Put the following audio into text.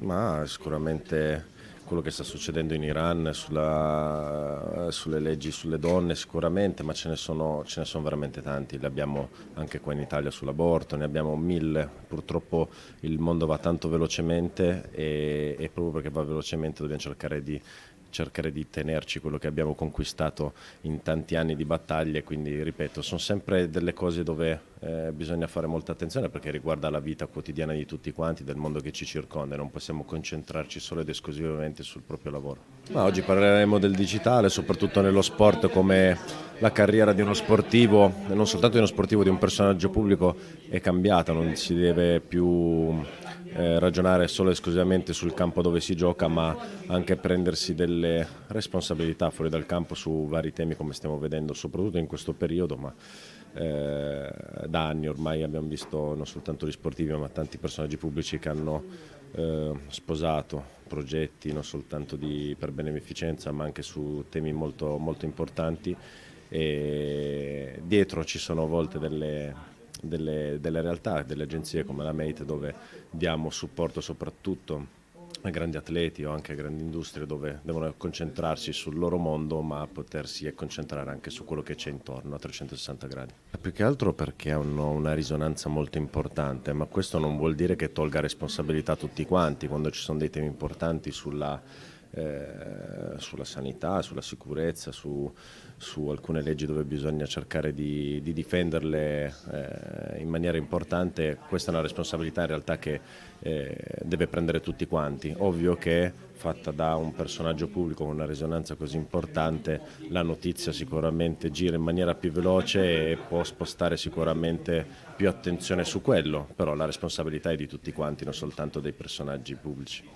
ma sicuramente quello che sta succedendo in Iran sulla, sulle leggi sulle donne sicuramente, ma ce ne, sono, ce ne sono veramente tanti, le abbiamo anche qua in Italia sull'aborto, ne abbiamo mille, purtroppo il mondo va tanto velocemente e, e proprio perché va velocemente dobbiamo cercare di, cercare di tenerci quello che abbiamo conquistato in tanti anni di battaglie, quindi ripeto, sono sempre delle cose dove eh, bisogna fare molta attenzione perché riguarda la vita quotidiana di tutti quanti, del mondo che ci circonda, e non possiamo concentrarci solo ed esclusivamente sul proprio lavoro. Ma oggi parleremo del digitale, soprattutto nello sport, come la carriera di uno sportivo, non soltanto di uno sportivo, di un personaggio pubblico è cambiata, non si deve più eh, ragionare solo ed esclusivamente sul campo dove si gioca, ma anche prendersi delle responsabilità fuori dal campo su vari temi come stiamo vedendo, soprattutto in questo periodo, ma eh, da anni ormai abbiamo visto non soltanto gli sportivi ma tanti personaggi pubblici che hanno eh, sposato progetti non soltanto di, per beneficenza ma anche su temi molto, molto importanti e dietro ci sono a volte delle, delle, delle realtà, delle agenzie come la Mate dove diamo supporto soprattutto grandi atleti o anche grandi industrie dove devono concentrarsi sul loro mondo ma potersi concentrare anche su quello che c'è intorno a 360 gradi. Più che altro perché hanno una risonanza molto importante, ma questo non vuol dire che tolga responsabilità a tutti quanti quando ci sono dei temi importanti sulla eh, sulla sanità, sulla sicurezza, su, su, alcune leggi dove bisogna cercare di, di difenderle eh, in maniera importante, questa è una responsabilità in realtà che eh, deve prendere tutti quanti. Ovvio che fatta da un personaggio pubblico con una risonanza così importante, la notizia sicuramente gira in maniera più veloce e può spostare sicuramente più attenzione su quello, però la responsabilità è di tutti quanti, non soltanto dei personaggi pubblici.